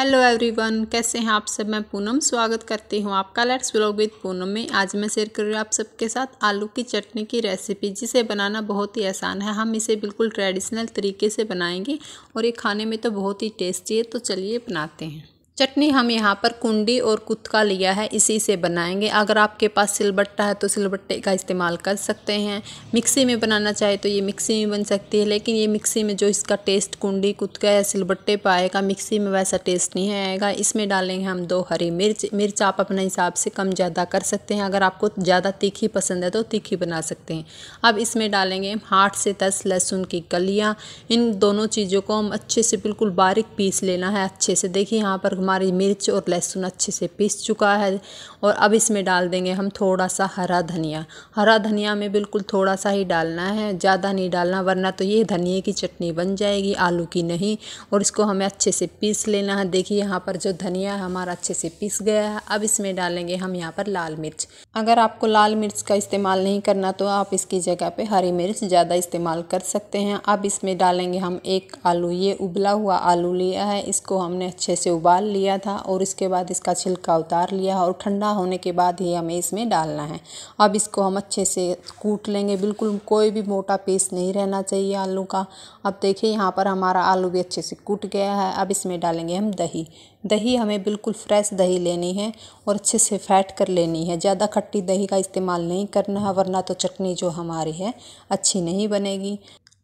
hello everyone कैसे हैं आप सब मैं पूनम स्वागत करती हूँ आपका लेट्स ब्लॉग विद पूनम में आज मैं शेयर कर रही हूँ आप सबके साथ आलू की चटनी की रेसिपी जिसे बनाना बहुत ही आसान है हम इसे बिल्कुल ट्रेडिशनल तरीके से बनाएंगे और ये खाने में तो बहुत ही टेस्टी है तो चलिए बनाते हैं चटनी हम यहाँ पर कुंडी और कुत्का लिया है इसी से बनाएंगे अगर आपके पास सिलबट्टा है तो सिलबट्टे का इस्तेमाल कर सकते हैं मिक्सी में बनाना चाहे तो ये मिक्सी में बन सकती है लेकिन ये मिक्सी में जो इसका टेस्ट कुंडी कुत्का या सिलबट्टे पर आएगा मिक्सी में वैसा टेस्ट नहीं आएगा इसमें डालेंगे हम दो हरी मिर्च मिर्च आप अपने हिसाब से कम ज़्यादा कर सकते हैं अगर आपको ज़्यादा तीखी पसंद है तो तीखी बना सकते हैं अब इसमें डालेंगे आठ से दस लहसुन की कलियाँ इन दोनों चीज़ों को हम अच्छे से बिल्कुल बारीक पीस लेना है अच्छे से देखिए यहाँ पर हमारी मिर्च और लहसुन अच्छे से पीस चुका है और अब इसमें डाल देंगे हम थोड़ा सा हरा धनिया हरा धनिया में बिल्कुल थोड़ा सा ही डालना है ज़्यादा नहीं डालना वरना तो ये धनिया की चटनी बन जाएगी आलू की नहीं और इसको हमें अच्छे से पीस लेना है देखिए यहाँ पर जो धनिया है हमारा अच्छे से पीस गया है अब इसमें डालेंगे हम यहाँ पर लाल मिर्च अगर आपको लाल मिर्च का इस्तेमाल नहीं करना तो आप इसकी जगह पर हरी मिर्च ज़्यादा इस्तेमाल कर सकते हैं अब इसमें डालेंगे हम एक आलू ये उबला हुआ आलू लिया है इसको हमने अच्छे से उबाल लिया लिया था और इसके बाद इसका छिलका उतार लिया और ठंडा होने के बाद ही हमें इसमें डालना है अब इसको हम अच्छे से कूट लेंगे बिल्कुल कोई भी मोटा पीस नहीं रहना चाहिए आलू का अब देखिए यहाँ पर हमारा आलू भी अच्छे से कूट गया है अब इसमें डालेंगे हम दही दही हमें बिल्कुल फ्रेश दही लेनी है और अच्छे से फैट कर लेनी है ज़्यादा खट्टी दही का इस्तेमाल नहीं करना है वरना तो चटनी जो हमारी है अच्छी नहीं बनेगी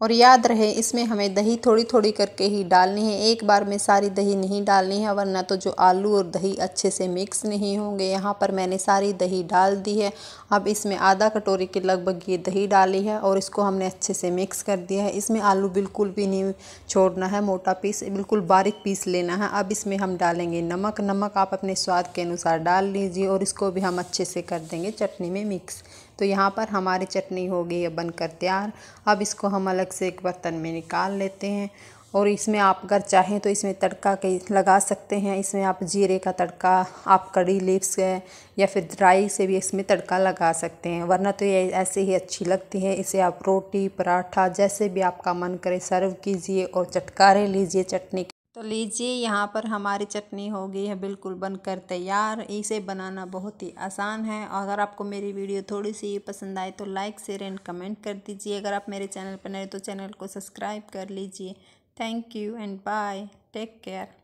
और याद रहे इसमें हमें दही थोड़ी थोड़ी करके ही डालनी है एक बार में सारी दही नहीं डालनी है वरना तो जो आलू और दही अच्छे से मिक्स नहीं होंगे यहाँ पर मैंने सारी दही डाल दी है अब इसमें आधा कटोरी के लगभग ये दही डाली है और इसको हमने अच्छे से मिक्स कर दिया है इसमें आलू बिल्कुल भी नहीं छोड़ना है मोटा पीस बिल्कुल बारीक पीस लेना है अब इसमें हम डालेंगे नमक नमक आप अपने स्वाद के अनुसार डाल लीजिए और इसको भी हम अच्छे से कर देंगे चटनी में मिक्स तो यहाँ पर हमारी चटनी हो गई है बनकर तैयार अब इसको हम अलग से एक बर्तन में निकाल लेते हैं और इसमें आप अगर चाहें तो इसमें तड़का के लगा सकते हैं इसमें आप जीरे का तड़का आप कड़ी लिप्स या फिर ड्राई से भी इसमें तड़का लगा सकते हैं वरना तो ये ऐसे ही अच्छी लगती है इसे आप रोटी पराठा जैसे भी आपका मन करे सर्व कीजिए और चटकारे लीजिए चटनी तो लीजिए यहाँ पर हमारी चटनी हो गई है बिल्कुल बनकर तैयार इसे बनाना बहुत ही आसान है और अगर आपको मेरी वीडियो थोड़ी सी पसंद आए तो लाइक शेयर एंड कमेंट कर दीजिए अगर आप मेरे चैनल पर नए तो चैनल को सब्सक्राइब कर लीजिए thank you and bye take care